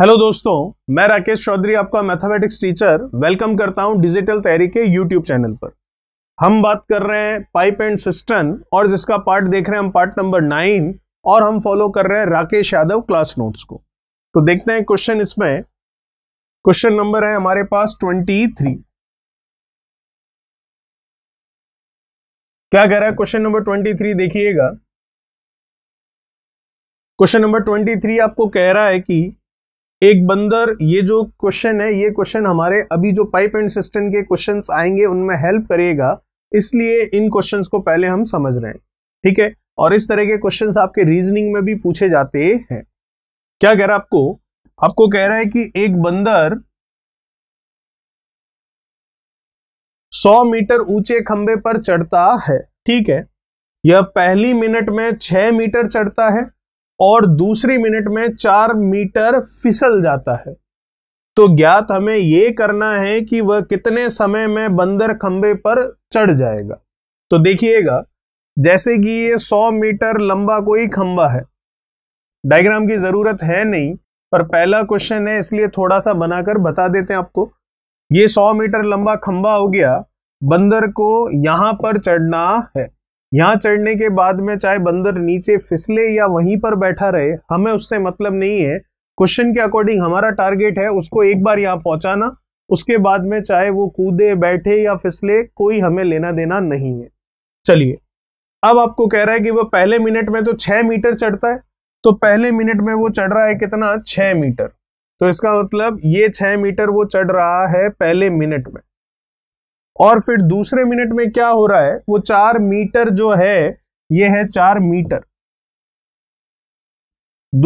hello दोस्तों मैं राकेश चौधरी आपका मैथमेटिक्स टीचर वेलकम करता हूं डिजिटल तैयारी के यूट्यूब चैनल पर हम बात कर रहे हैं पाइप एंड सिस्टम और जिसका पार्ट देख रहे हैं हम पार्ट नंबर नाइन और हम फॉलो कर रहे हैं राकेश यादव क्लास नोट्स को तो देखते हैं क्वेश्चन इसमें क्वेश्चन नंबर है हमारे पास ट्वेंटी थ्री क्या कह रहा है क्वेश्चन नंबर ट्वेंटी थ्री देखिएगा क्वेश्चन नंबर ट्वेंटी थ्री आपको कह रहा है कि एक बंदर ये जो क्वेश्चन है ये क्वेश्चन हमारे अभी जो पाइप एंड सिस्टम के क्वेश्चन आएंगे उनमें हेल्प करेगा इसलिए इन क्वेश्चन को पहले हम समझ रहे हैं ठीक है और इस तरह के क्वेश्चन आपके रीजनिंग में भी पूछे जाते हैं क्या कह रहा है आपको आपको कह रहा है कि एक बंदर 100 मीटर ऊंचे खंबे पर चढ़ता है ठीक है यह पहली मिनट में 6 मीटर चढ़ता है और दूसरी मिनट में चार मीटर फिसल जाता है तो ज्ञात हमें यह करना है कि वह कितने समय में बंदर खंबे पर चढ़ जाएगा तो देखिएगा जैसे कि ये 100 मीटर लंबा कोई खंबा है डायग्राम की जरूरत है नहीं पर पहला क्वेश्चन है इसलिए थोड़ा सा बनाकर बता देते हैं आपको ये 100 मीटर लंबा खंबा हो गया बंदर को यहां पर चढ़ना है यहाँ चढ़ने के बाद में चाहे बंदर नीचे फिसले या वहीं पर बैठा रहे हमें उससे मतलब नहीं है क्वेश्चन के अकॉर्डिंग हमारा टारगेट है उसको एक बार यहाँ पहुंचाना उसके बाद में चाहे वो कूदे बैठे या फिसले कोई हमें लेना देना नहीं है चलिए अब आपको कह रहा है कि वो पहले मिनट में तो छह मीटर चढ़ता है तो पहले मिनट में वो चढ़ रहा है कितना छह मीटर तो इसका मतलब ये छह मीटर वो चढ़ रहा है पहले मिनट में और फिर दूसरे मिनट में क्या हो रहा है वो चार मीटर जो है ये है चार मीटर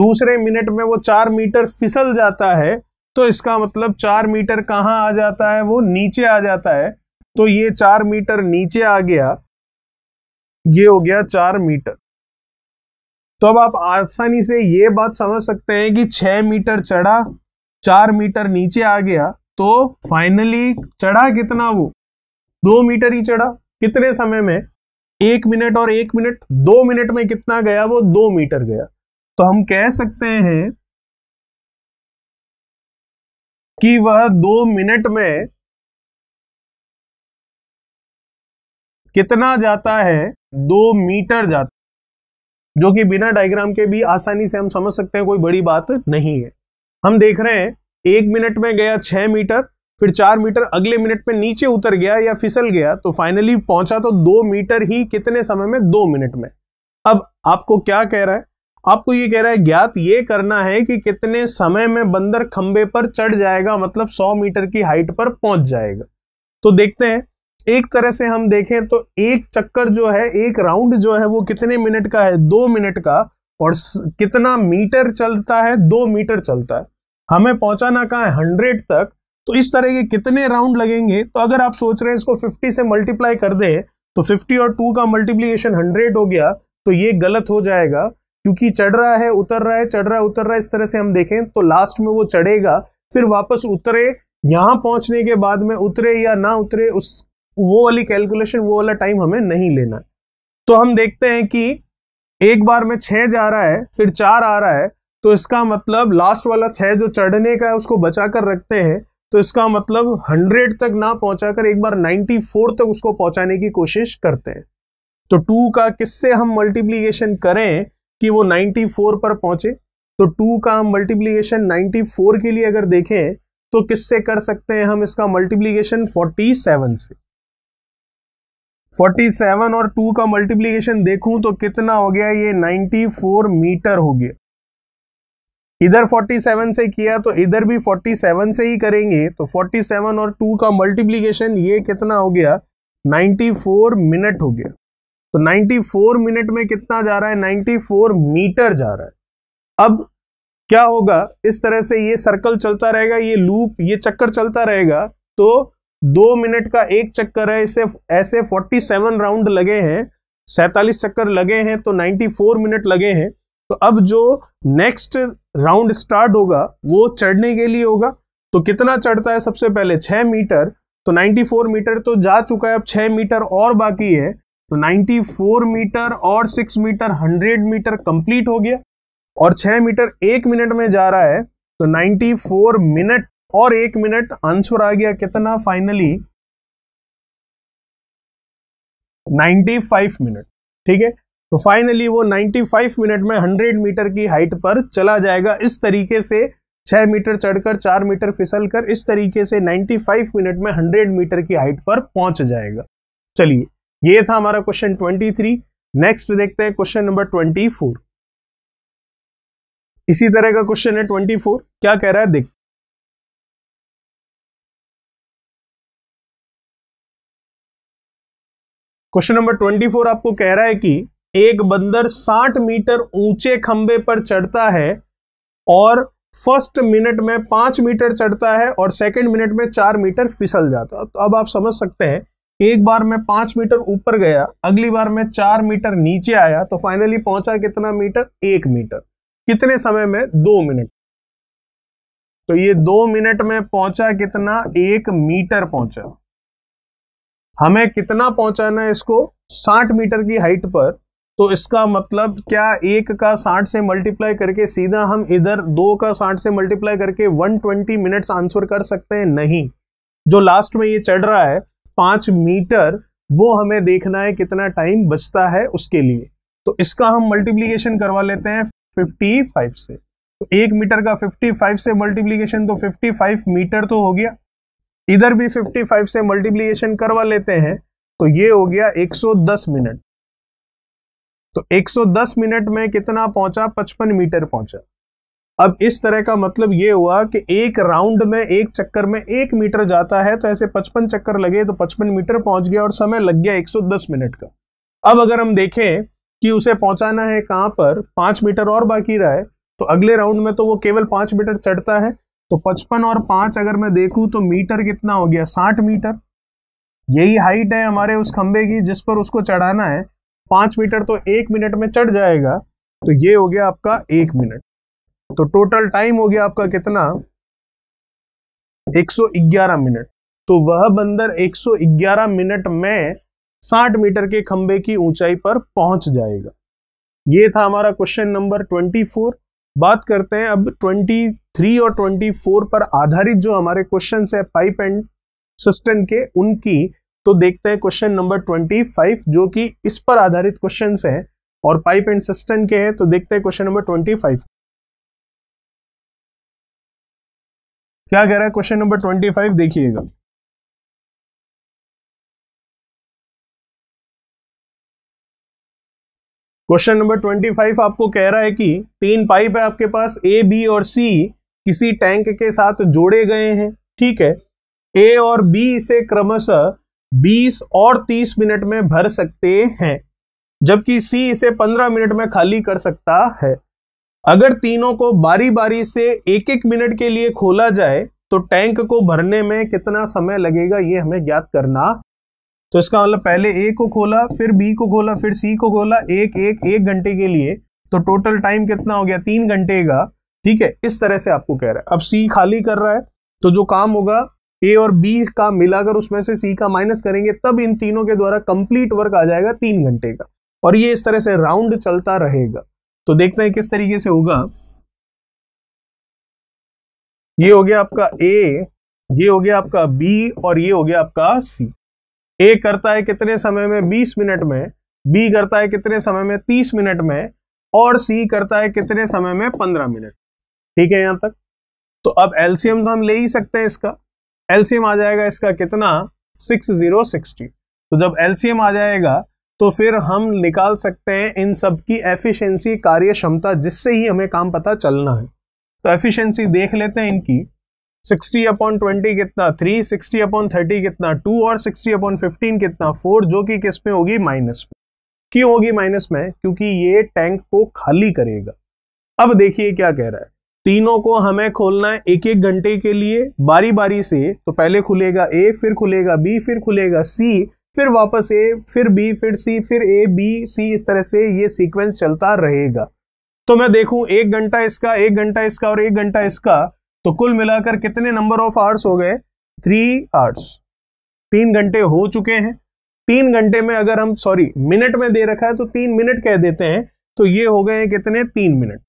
दूसरे मिनट में वो चार मीटर फिसल जाता है तो इसका मतलब चार मीटर कहां आ जाता है वो नीचे आ जाता है तो ये चार मीटर नीचे आ गया ये हो गया चार मीटर तो अब आप आसानी से ये बात समझ सकते हैं कि छह मीटर चढ़ा चार मीटर नीचे आ गया तो फाइनली चढ़ा कितना वो दो मीटर ही चढ़ा कितने समय में एक मिनट और एक मिनट दो मिनट में कितना गया वो दो मीटर गया तो हम कह सकते हैं कि वह दो मिनट में कितना जाता है दो मीटर जाता जो कि बिना डायग्राम के भी आसानी से हम समझ सकते हैं कोई बड़ी बात नहीं है हम देख रहे हैं एक मिनट में गया छह मीटर फिर चार मीटर अगले मिनट में नीचे उतर गया या फिसल गया तो फाइनली पहुंचा तो दो मीटर ही कितने समय में दो मिनट में अब आपको क्या कह रहा है आपको ये कह रहा है ज्ञात ये करना है कि कितने समय में बंदर खंबे पर चढ़ जाएगा मतलब 100 मीटर की हाइट पर पहुंच जाएगा तो देखते हैं एक तरह से हम देखें तो एक चक्कर जो है एक राउंड जो है वो कितने मिनट का है दो मिनट का और कितना मीटर चलता है दो मीटर चलता है हमें पहुंचाना कहा है हंड्रेड तक तो इस तरह के कितने राउंड लगेंगे तो अगर आप सोच रहे हैं इसको 50 से मल्टीप्लाई कर दे तो 50 और 2 का मल्टीप्लीकेशन 100 हो गया तो ये गलत हो जाएगा क्योंकि चढ़ रहा है उतर रहा है चढ़ रहा है उतर रहा है इस तरह से हम देखें तो लास्ट में वो चढ़ेगा फिर वापस उतरे यहां पहुंचने के बाद में उतरे या ना उतरे उस वो वाली कैलकुलेशन वो वाला टाइम हमें नहीं लेना तो हम देखते हैं कि एक बार में छह जा रहा है फिर चार आ रहा है तो इसका मतलब लास्ट वाला छः जो चढ़ने का है उसको बचा कर रखते हैं तो इसका मतलब 100 तक ना पहुंचाकर एक बार 94 तक उसको पहुंचाने की कोशिश करते हैं तो 2 का किससे हम मल्टीप्लीकेशन करें कि वो 94 पर पहुंचे तो 2 का हम मल्टीप्लीकेशन 94 के लिए अगर देखें तो किससे कर सकते हैं हम इसका मल्टीप्लीकेशन 47 से 47 और 2 का मल्टीप्लीकेशन देखूं तो कितना हो गया ये 94 मीटर हो गया इधर 47 से किया तो इधर भी 47 से ही करेंगे तो 47 और 2 का मल्टीप्लीकेशन ये कितना हो गया 94 मिनट हो गया तो 94 मिनट में कितना जा रहा है 94 मीटर जा रहा है अब क्या होगा इस तरह से ये सर्कल चलता रहेगा ये लूप ये चक्कर चलता रहेगा तो दो मिनट का एक चक्कर है इसे ऐसे 47 राउंड लगे हैं सैतालीस चक्कर लगे हैं तो 94 मिनट लगे हैं तो अब जो नेक्स्ट राउंड स्टार्ट होगा वो चढ़ने के लिए होगा तो कितना चढ़ता है सबसे पहले छह मीटर तो 94 मीटर तो जा चुका है अब छह मीटर और बाकी है तो 94 मीटर और 6 मीटर 100 मीटर कंप्लीट हो गया और 6 मीटर एक मिनट में जा रहा है तो 94 मिनट और एक मिनट आंसर आ गया कितना फाइनली 95 मिनट ठीक है तो फाइनली वो 95 मिनट में 100 मीटर की हाइट पर चला जाएगा इस तरीके से 6 मीटर चढ़कर 4 मीटर फिसल कर इस तरीके से 95 मिनट में 100 मीटर की हाइट पर पहुंच जाएगा चलिए ये था हमारा क्वेश्चन 23 नेक्स्ट देखते हैं क्वेश्चन नंबर 24 इसी तरह का क्वेश्चन है 24 क्या कह रहा है देख क्वेश्चन नंबर 24 आपको कह रहा है कि एक बंदर 60 मीटर ऊंचे खंबे पर चढ़ता है और फर्स्ट मिनट में पांच मीटर चढ़ता है और सेकंड मिनट में चार मीटर फिसल जाता है तो अब आप समझ सकते हैं एक बार मैं पांच मीटर ऊपर गया अगली बार मैं चार मीटर नीचे आया तो फाइनली पहुंचा कितना मीटर एक मीटर कितने समय में दो मिनट तो ये दो मिनट में पहुंचा कितना एक मीटर पहुंचा हमें कितना पहुंचाना है इसको साठ मीटर की हाइट पर तो इसका मतलब क्या एक का साठ से मल्टीप्लाई करके सीधा हम इधर दो का साठ से मल्टीप्लाई करके 120 मिनट्स आंसर कर सकते हैं नहीं जो लास्ट में ये चढ़ रहा है पाँच मीटर वो हमें देखना है कितना टाइम बचता है उसके लिए तो इसका हम मल्टीप्लीकेशन करवा लेते हैं 55 से तो एक मीटर का 55 से मल्टीप्लीकेशन तो 55 मीटर तो हो गया इधर भी 55 से मल्टीप्लीकेशन करवा लेते हैं तो ये हो गया 110 मिनट तो 110 मिनट में कितना पहुंचा 55 मीटर पहुंचा अब इस तरह का मतलब ये हुआ कि एक राउंड में एक चक्कर में एक मीटर जाता है तो ऐसे 55 चक्कर लगे तो 55 मीटर पहुंच गया और समय लग गया 110 मिनट का अब अगर हम देखें कि उसे पहुंचाना है कहां पर पांच मीटर और बाकी रहा है तो अगले राउंड में तो वो केवल पांच मीटर चढ़ता है तो पचपन और पांच अगर मैं देखूं तो मीटर कितना हो गया साठ मीटर यही हाइट है हमारे उस खंबे की जिस पर उसको चढ़ाना है पाँच मीटर तो एक मिनट में चढ़ जाएगा तो ये हो गया आपका एक मिनट तो टोटल टाइम हो गया आपका कितना 111 मिनट तो वह बंदर 111 मिनट में 60 मीटर के खंबे की ऊंचाई पर पहुंच जाएगा ये था हमारा क्वेश्चन नंबर 24 बात करते हैं अब 23 और 24 पर आधारित जो हमारे क्वेश्चन है पाइप एंड सिस्टम के उनकी तो देखते हैं क्वेश्चन नंबर ट्वेंटी फाइव जो कि इस पर आधारित क्वेश्चन है और पाइप एंड सिस्टम के हैं तो देखते हैं क्वेश्चन नंबर ट्वेंटी फाइव क्या कह रहा है क्वेश्चन नंबर ट्वेंटी फाइव देखिएगा क्वेश्चन नंबर ट्वेंटी फाइव आपको कह रहा है कि तीन पाइप है आपके पास ए बी और सी किसी टैंक के साथ जोड़े गए हैं ठीक है ए और बी से क्रमशः 20 और 30 मिनट में भर सकते हैं जबकि सी इसे 15 मिनट में खाली कर सकता है अगर तीनों को बारी बारी से एक एक मिनट के लिए खोला जाए तो टैंक को भरने में कितना समय लगेगा ये हमें ज्ञात करना तो इसका मतलब पहले ए को खोला फिर बी को खोला फिर सी को खोला एक एक एक घंटे के लिए तो टोटल टाइम कितना हो गया तीन घंटे का ठीक है इस तरह से आपको कह रहा है अब सी खाली कर रहा है तो जो काम होगा ए और बी का मिलाकर उसमें से सी का माइनस करेंगे तब इन तीनों के द्वारा कंप्लीट वर्क आ जाएगा तीन घंटे का और ये इस तरह से राउंड चलता रहेगा तो देखते हैं किस तरीके से होगा ये हो गया आपका ए ये हो गया आपका बी और ये हो गया आपका सी ए करता है कितने समय में 20 मिनट में बी करता है कितने समय में 30 मिनट में और सी करता है कितने समय में 15 मिनट ठीक है यहां तक तो अब एलसीएम तो हम ले ही सकते हैं इसका एलसीएम आ जाएगा इसका कितना सिक्स जीरो सिक्सटी तो जब एलसीएम आ जाएगा तो फिर हम निकाल सकते हैं इन सब की एफिशिएंसी कार्य क्षमता जिससे ही हमें काम पता चलना है तो एफिशिएंसी देख लेते हैं इनकी 60 अपॉन ट्वेंटी कितना थ्री सिक्सटी अपॉन थर्टी कितना टू और सिक्सटी अपॉन फिफ्टीन कितना फोर जो कि किस में होगी माइनस में क्यों होगी माइनस में क्योंकि ये टैंक को खाली करेगा अब देखिए क्या कह रहा है तीनों को हमें खोलना है एक एक घंटे के लिए बारी बारी से तो पहले खुलेगा ए फिर खुलेगा बी फिर खुलेगा सी फिर वापस ए फिर बी फिर सी फिर ए बी सी इस तरह से ये सीक्वेंस चलता रहेगा तो मैं देखूं एक घंटा इसका एक घंटा इसका और एक घंटा इसका तो कुल मिलाकर कितने नंबर ऑफ आर्ट्स हो गए थ्री आर्ट्स तीन घंटे हो चुके हैं तीन घंटे में अगर हम सॉरी मिनट में दे रखा है तो तीन मिनट कह देते हैं तो ये हो गए कितने तीन मिनट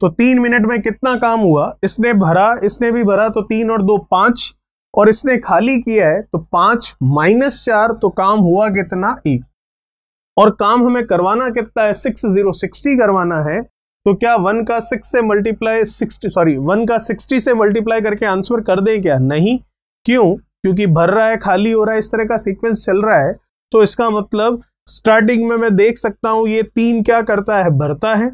तो तीन मिनट में कितना काम हुआ इसने भरा इसने भी भरा तो तीन और दो पांच और इसने खाली किया है तो पांच माइनस चार तो काम हुआ कितना एक और काम हमें करवाना कितना है सिक्स जीरो सिक्सटी करवाना है तो क्या वन का सिक्स से मल्टीप्लाई सिक्सटी सॉरी वन का सिक्सटी से मल्टीप्लाई करके आंसर कर दें क्या नहीं क्यों क्योंकि भर रहा है खाली हो रहा है इस तरह का सीक्वेंस चल रहा है तो इसका मतलब स्टार्टिंग में मैं देख सकता हूं ये तीन क्या करता है भरता है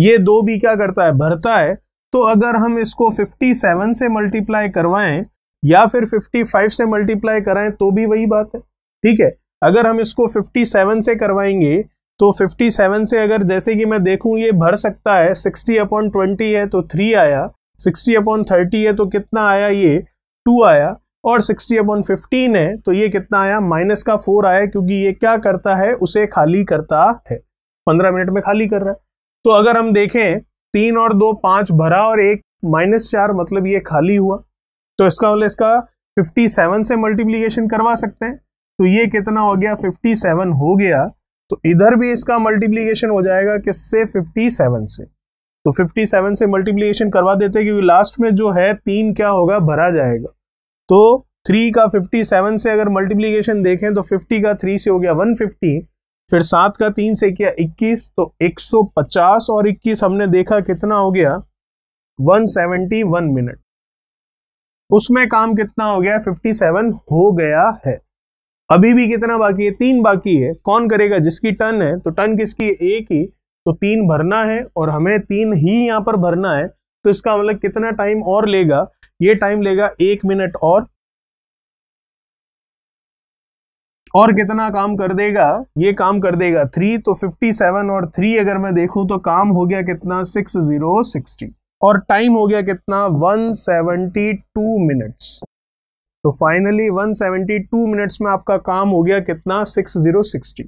ये दो भी क्या करता है भरता है तो अगर हम इसको 57 से मल्टीप्लाई करवाएं या फिर 55 से मल्टीप्लाई कराएं तो भी वही बात है ठीक है अगर हम इसको 57 से करवाएंगे तो 57 से अगर जैसे कि मैं देखूं ये भर सकता है 60 अपॉन ट्वेंटी है तो थ्री आया 60 अपॉन थर्टी है तो कितना आया ये टू आया और 60 अपॉन फिफ्टीन है तो ये कितना आया माइनस का फोर आया क्योंकि ये क्या करता है उसे खाली करता है पंद्रह मिनट में खाली कर रहा है तो अगर हम देखें तीन और दो पांच भरा और एक माइनस चार मतलब ये खाली हुआ तो इसका मतलब इसका 57 से मल्टीप्लीकेशन करवा सकते हैं तो ये कितना हो गया 57 हो गया तो इधर भी इसका मल्टीप्लीकेशन हो जाएगा किससे 57 से तो 57 से मल्टीप्लीकेशन करवा देते क्योंकि लास्ट में जो है तीन क्या होगा भरा जाएगा तो थ्री का सेवन से अगर मल्टीप्लीकेशन देखें तो फिफ्टी का थ्री से हो गया फिफ्टी फिर सात का तीन से किया इक्कीस तो एक सौ पचास और इक्कीस हमने देखा कितना हो गया वन सेवेंटी वन मिनट उसमें काम कितना हो गया फिफ्टी सेवन हो गया है अभी भी कितना बाकी है तीन बाकी है कौन करेगा जिसकी टन है तो टन किसकी है एक ही तो तीन भरना है और हमें तीन ही यहां पर भरना है तो इसका मतलब कितना टाइम और लेगा ये टाइम लेगा एक मिनट और और कितना काम कर देगा ये काम कर देगा थ्री तो फिफ्टी सेवन और थ्री अगर मैं देखूं तो काम हो गया कितना सिक्स जीरो सिक्सटी और टाइम हो गया कितना वन सेवेंटी टू मिनट्स तो फाइनली वन टू मिनट्स में आपका काम हो गया कितना सिक्स जीरो सिक्सटी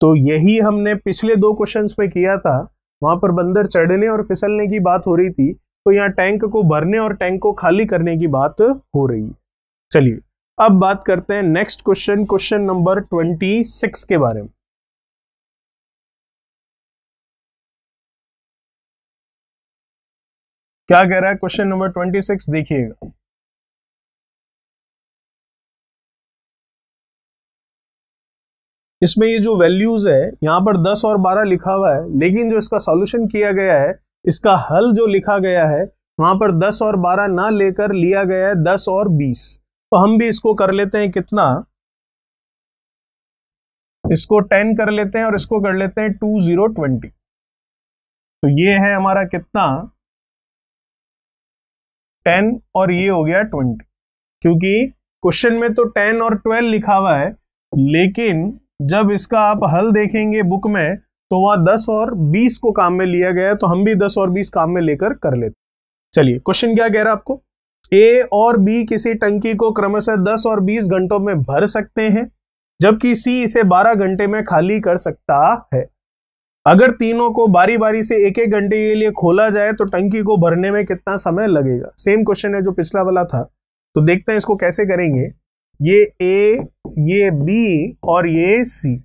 तो यही हमने पिछले दो क्वेश्चंस में किया था वहां पर बंदर चढ़ने और फिसलने की बात हो रही थी तो यहाँ टैंक को भरने और टैंक को खाली करने की बात हो रही है चलिए अब बात करते हैं next question question number twenty six के बारे में क्या कह रहा है क्वेश्चन नंबर ट्वेंटी सिक्स देखिएगा इसमें ये जो वैल्यूज है यहां पर दस और बारह लिखा हुआ है लेकिन जो इसका सॉल्यूशन किया गया है इसका हल जो लिखा गया है वहां पर दस और बारह ना लेकर लिया गया है दस और बीस तो हम भी इसको कर लेते हैं कितना इसको टेन कर लेते हैं और इसको कर लेते हैं टू जीरो ट्वेंटी तो ये है हमारा कितना टेन और ये हो गया ट्वेंटी क्योंकि क्वेश्चन में तो टेन और ट्वेल्व लिखा हुआ है लेकिन जब इसका आप हल देखेंगे बुक में तो वहां दस और बीस को काम में लिया गया है तो हम भी दस और बीस काम में लेकर कर लेते चलिए क्वेश्चन क्या कह रहा है आपको ए और बी किसी टंकी को क्रमशः 10 और 20 घंटों में भर सकते हैं जबकि सी इसे 12 घंटे में खाली कर सकता है अगर तीनों को बारी बारी से एक एक घंटे के लिए खोला जाए तो टंकी को भरने में कितना समय लगेगा सेम क्वेश्चन है जो पिछला वाला था तो देखते हैं इसको कैसे करेंगे ये ए ये बी और ये सी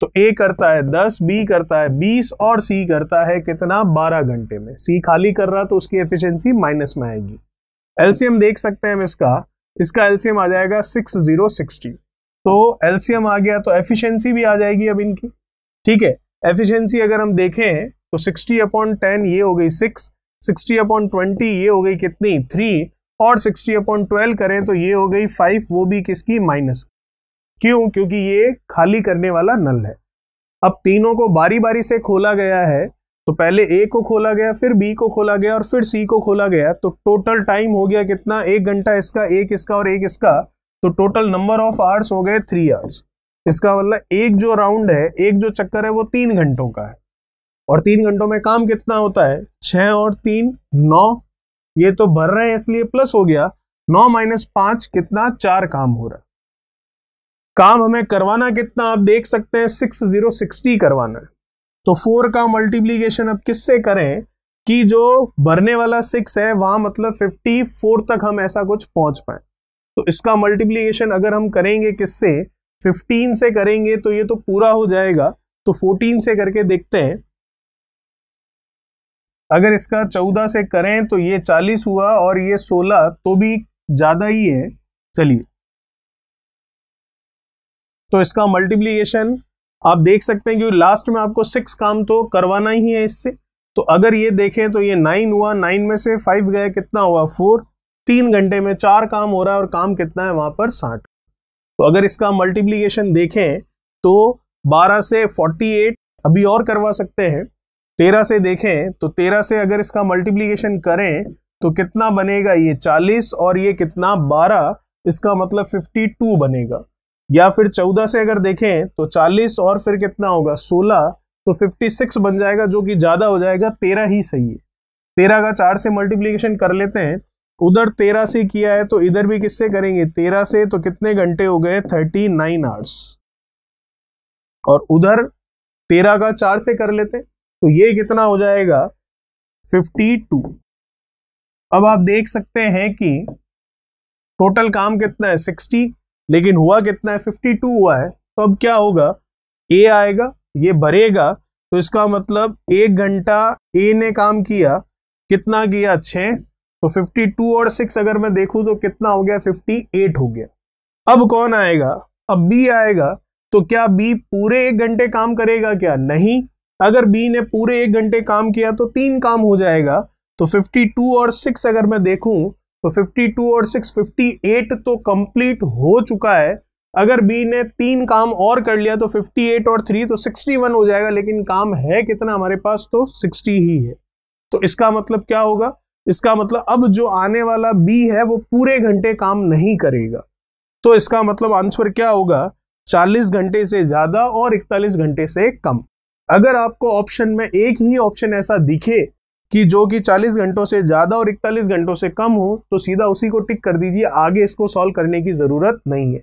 तो ए करता है दस बी करता है बीस और सी करता है कितना बारह घंटे में सी खाली कर रहा तो उसकी एफिशिएंसी माइनस में आएगी एलसीएम देख सकते हैं हम इसका इसका एलसीएम आ जाएगा सिक्स जीरो सिक्सटी तो एलसीएम आ गया तो एफिशिएंसी भी आ जाएगी अब इनकी ठीक है एफिशिएंसी अगर हम देखें तो सिक्सटी अपॉन टेन ये हो गई सिक्स सिक्सटी अपॉन ट्वेंटी ये हो गई कितनी थ्री और सिक्सटी अपॉन ट्वेल्व करें तो ये हो गई फाइव वो भी किसकी माइनस क्यों क्योंकि ये खाली करने वाला नल है अब तीनों को बारी बारी से खोला गया है तो पहले ए को खोला गया फिर बी को खोला गया और फिर सी को खोला गया तो टोटल टाइम हो गया कितना एक घंटा इसका एक इसका और एक इसका तो टोटल नंबर ऑफ आवर्स हो गए थ्री आवर्स इसका मतलब एक जो राउंड है एक जो चक्कर है वो तीन घंटों का है और तीन घंटों में काम कितना होता है छ और तीन नौ ये तो भर रहे हैं इसलिए प्लस हो गया नौ माइनस पांच कितना चार काम हो रहा है काम हमें करवाना कितना आप देख सकते हैं सिक्स जीरो सिक्सटी करवाना है तो फोर का मल्टीप्लीकेशन अब किससे करें कि जो भरने वाला सिक्स है वहां मतलब फिफ्टी फोर तक हम ऐसा कुछ पहुंच पाए तो इसका मल्टीप्लीकेशन अगर हम करेंगे किससे फिफ्टीन से करेंगे तो ये तो पूरा हो जाएगा तो फोर्टीन से करके देखते हैं अगर इसका चौदह से करें तो ये चालीस हुआ और ये सोलह तो भी ज्यादा ही है चलिए तो इसका मल्टीप्लीकेशन आप देख सकते हैं कि लास्ट में आपको सिक्स काम तो करवाना ही है इससे तो अगर ये देखें तो ये नाइन हुआ नाइन में से फाइव गया कितना हुआ फोर तीन घंटे में चार काम हो रहा है और काम कितना है वहां पर साठ तो अगर इसका मल्टीप्लीकेशन देखें तो बारह से फोर्टी एट अभी और करवा सकते हैं तेरह से देखें तो तेरह से अगर इसका मल्टीप्लीकेशन करें तो कितना बनेगा ये चालीस और ये कितना बारह इसका मतलब फिफ्टी टू बनेगा या फिर चौदह से अगर देखें तो चालीस और फिर कितना होगा सोलह तो फिफ्टी सिक्स बन जाएगा जो कि ज़्यादा हो जाएगा तेरह ही सही है तेरह का चार से मल्टीप्लीकेशन कर लेते हैं उधर तेरह से किया है तो इधर भी किससे करेंगे तेरह से तो कितने घंटे हो गए थर्टी नाइन आवर्स और उधर तेरह का चार से कर लेते तो ये कितना हो जाएगा फिफ्टी टू अब आप देख सकते हैं कि टोटल काम कितना है सिक्सटी लेकिन हुआ कितना है 52 हुआ है तो अब क्या होगा ए आएगा ये भरेगा तो इसका मतलब एक घंटा ए ने काम किया कितना किया छः तो 52 और 6 अगर मैं देखूं तो कितना हो गया 58 हो गया अब कौन आएगा अब बी आएगा तो क्या बी पूरे एक घंटे काम करेगा क्या नहीं अगर बी ने पूरे एक घंटे काम किया तो तीन काम हो जाएगा तो 52 और 6 अगर मैं देखूं तो 52 और 6 58 तो कंप्लीट हो चुका है अगर बी ने तीन काम और कर लिया तो 58 और 3 तो 61 हो जाएगा लेकिन काम है कितना हमारे पास तो 60 ही है तो इसका मतलब क्या होगा इसका मतलब अब जो आने वाला बी है वो पूरे घंटे काम नहीं करेगा तो इसका मतलब आंसर क्या होगा 40 घंटे से ज्यादा और 41 घंटे से कम अगर आपको ऑप्शन में एक ही ऑप्शन ऐसा दिखे कि जो कि 40 घंटों से ज़्यादा और 41 घंटों से कम हो तो सीधा उसी को टिक कर दीजिए आगे इसको सॉल्व करने की ज़रूरत नहीं है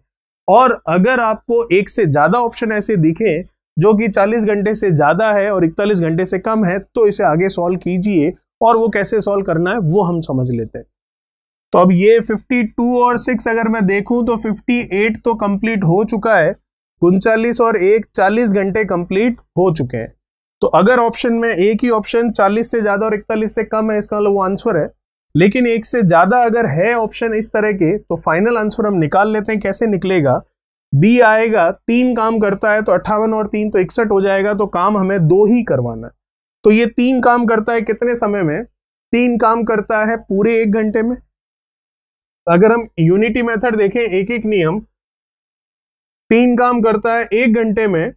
और अगर आपको एक से ज़्यादा ऑप्शन ऐसे दिखे जो कि 40 घंटे से ज़्यादा है और 41 घंटे से कम है तो इसे आगे सॉल्व कीजिए और वो कैसे सॉल्व करना है वो हम समझ लेते हैं तो अब ये फिफ्टी और सिक्स अगर मैं देखूं तो फिफ्टी तो कंप्लीट हो चुका है उनचालीस और एक चालीस घंटे कंप्लीट हो चुके हैं तो अगर ऑप्शन में एक ही ऑप्शन 40 से ज्यादा और 41 से कम है इसका मतलब वो आंसर है लेकिन एक से ज्यादा अगर है ऑप्शन इस तरह के तो फाइनल आंसर हम निकाल लेते हैं कैसे निकलेगा बी आएगा तीन काम करता है तो अट्ठावन और तीन तो इकसठ हो जाएगा तो काम हमें दो ही करवाना है तो ये तीन काम करता है कितने समय में तीन काम करता है पूरे एक घंटे में अगर हम यूनिटी मेथड देखें एक एक नियम तीन काम करता है एक घंटे में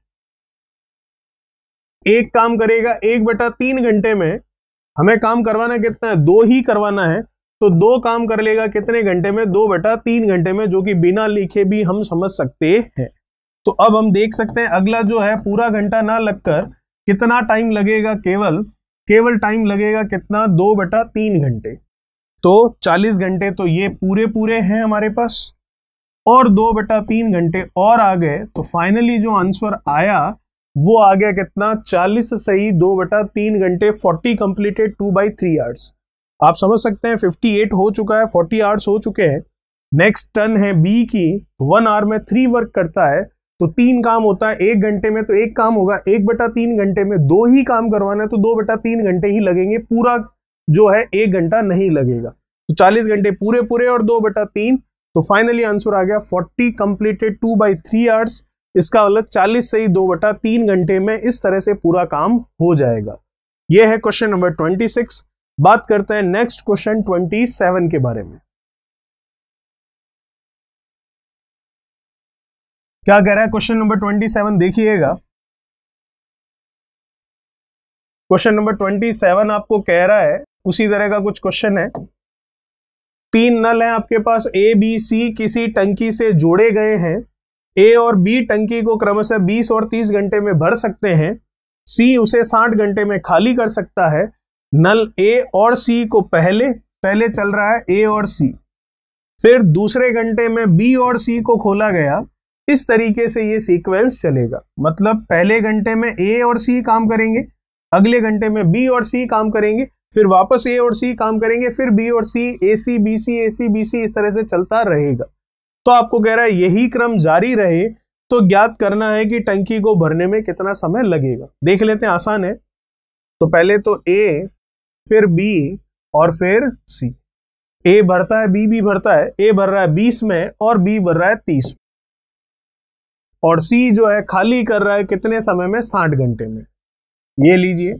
एक काम करेगा एक बटा तीन घंटे में हमें काम करवाना कितना है दो ही करवाना है तो दो काम कर लेगा कितने घंटे में दो बटा तीन घंटे में जो कि बिना लिखे भी हम समझ सकते हैं तो अब हम देख सकते हैं अगला जो है पूरा घंटा ना लगकर कितना टाइम लगेगा केवल केवल टाइम लगेगा कितना दो बटा तीन घंटे तो चालीस घंटे तो ये पूरे पूरे हैं हमारे पास और दो बटा तीन घंटे और आ गए तो फाइनली जो आंसर आया वो आ गया कितना चालीस सही दो बटा तीन घंटे forty completed two by three hours आप समझ सकते हैं फिफ्टी एट हो चुका है फोर्टी आवर्स हो चुके हैं नेक्स्ट टर्न है बी की वन आर में थ्री वर्क करता है तो तीन काम होता है एक घंटे में तो एक काम होगा एक बटा तीन घंटे में दो ही काम करवाना है तो दो बटा तीन घंटे ही लगेंगे पूरा जो है एक घंटा नहीं लगेगा तो चालीस घंटे पूरे पूरे और दो बटा तीन तो फाइनली आंसर आ गया forty completed two by three hours इसका मतलब 40 से ही दो बटा तीन घंटे में इस तरह से पूरा काम हो जाएगा यह है क्वेश्चन नंबर 26 बात करते हैं नेक्स्ट क्वेश्चन 27 के बारे में क्या कह रहा है क्वेश्चन नंबर 27 देखिएगा क्वेश्चन नंबर 27 आपको कह रहा है उसी तरह का कुछ क्वेश्चन है तीन नल हैं आपके पास ए बी सी किसी टंकी से जोड़े गए हैं ए और बी टंकी को क्रमशः 20 और 30 घंटे में भर सकते हैं सी उसे 60 घंटे में खाली कर सकता है नल ए और सी को पहले पहले चल रहा है ए और सी फिर दूसरे घंटे में बी और सी को खोला गया इस तरीके से ये सीक्वेंस चलेगा मतलब पहले घंटे में ए और सी काम करेंगे अगले घंटे में बी और सी काम करेंगे फिर वापस ए और सी काम करेंगे फिर बी और सी ए सी बी सी ए सी बी सी इस तरह से चलता रहेगा तो आपको कह रहा है यही क्रम जारी रहे तो ज्ञात करना है कि टंकी को भरने में कितना समय लगेगा देख लेते हैं आसान है तो पहले तो ए फिर बी और फिर सी ए भरता है बी भी भरता है ए भर रहा है बीस में और बी भर रहा है तीस में और सी जो है खाली कर रहा है कितने समय में साठ घंटे में ये लीजिए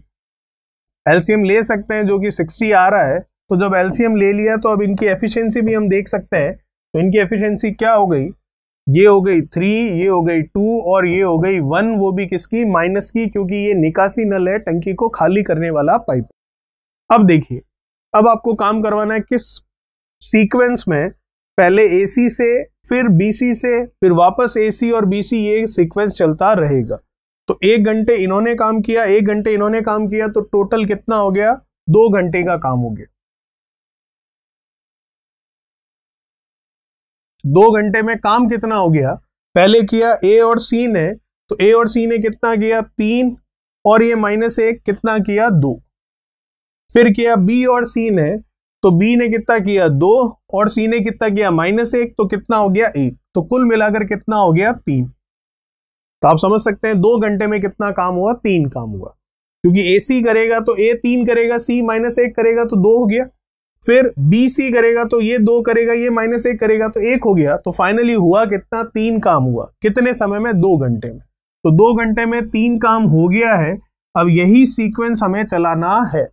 एलसीएम ले सकते हैं जो कि सिक्सटी आ रहा है तो जब एलसीएम ले लिया तो अब इनकी एफिशिएंसी भी हम देख सकते हैं तो इनकी एफिशिएंसी क्या हो गई ये हो गई थ्री ये हो गई टू और ये हो गई वन वो भी किसकी माइनस की क्योंकि ये निकासी नल है टंकी को खाली करने वाला पाइप अब देखिए अब आपको काम करवाना है किस सीक्वेंस में पहले एसी से फिर बीसी से फिर वापस एसी और बीसी ये सीक्वेंस चलता रहेगा तो एक घंटे इन्होंने काम किया एक घंटे इन्होंने काम किया तो टोटल कितना हो गया दो घंटे का काम हो गया दो घंटे में काम कितना हो गया पहले किया ए और सी ने तो ए और सी ने कितना किया तीन और ये माइनस एक कितना किया दो फिर किया बी और सी ने तो बी ने कितना किया दो और सी ने कितना किया माइनस एक तो कितना हो गया एक तो कुल मिलाकर कितना हो गया तीन तो आप समझ सकते हैं दो घंटे में कितना काम हुआ तीन काम हुआ क्योंकि ए सी करेगा तो ए तीन करेगा सी माइनस एक करेगा तो दो हो गया फिर बी सी करेगा तो ये दो करेगा ये माइनस एक करेगा तो एक हो गया तो फाइनली हुआ कितना तीन काम हुआ कितने समय में दो घंटे में तो दो घंटे में तीन काम हो गया है अब यही सीक्वेंस हमें चलाना है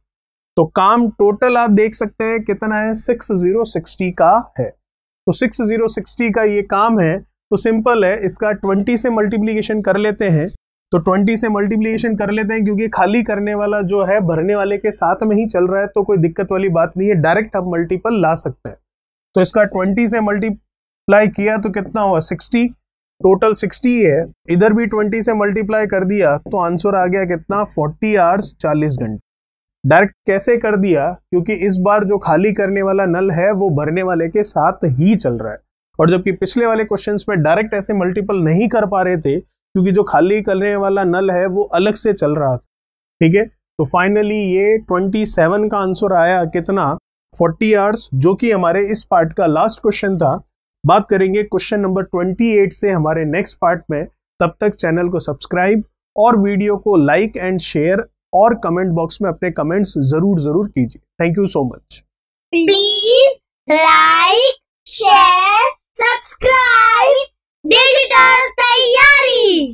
तो काम टोटल आप देख सकते हैं कितना है सिक्स जीरो सिक्सटी का है तो सिक्स जीरो सिक्सटी का ये काम है तो सिंपल है इसका ट्वेंटी से मल्टीप्लीकेशन कर लेते हैं तो 20 से मल्टीप्लीकेशन कर लेते हैं क्योंकि खाली करने वाला जो है भरने वाले के साथ में ही चल रहा है तो कोई दिक्कत वाली बात नहीं है डायरेक्ट हम मल्टीपल ला सकते हैं तो इसका 20 से मल्टीप्लाई किया तो कितना हुआ 60 टोटल 60 है इधर भी 20 से मल्टीप्लाई कर दिया तो आंसर आ गया कितना 40 आवर्स 40 घंटे डायरेक्ट कैसे कर दिया क्योंकि इस बार जो खाली करने वाला नल है वो भरने वाले के साथ ही चल रहा है और जबकि पिछले वाले क्वेश्चंस में डायरेक्ट ऐसे मल्टीपल नहीं कर पा रहे थे क्योंकि जो खाली करने वाला नल है वो अलग से चल रहा था ठीक है तो फाइनली ये 27 का आंसर आया कितना 40 आवर्स जो कि हमारे इस पार्ट का लास्ट क्वेश्चन था बात करेंगे क्वेश्चन नंबर 28 से हमारे नेक्स्ट पार्ट में तब तक चैनल को सब्सक्राइब और वीडियो को लाइक एंड शेयर और कमेंट बॉक्स में अपने कमेंट्स जरूर जरूर कीजिए thank you so much please like share subscribe digital तैयारी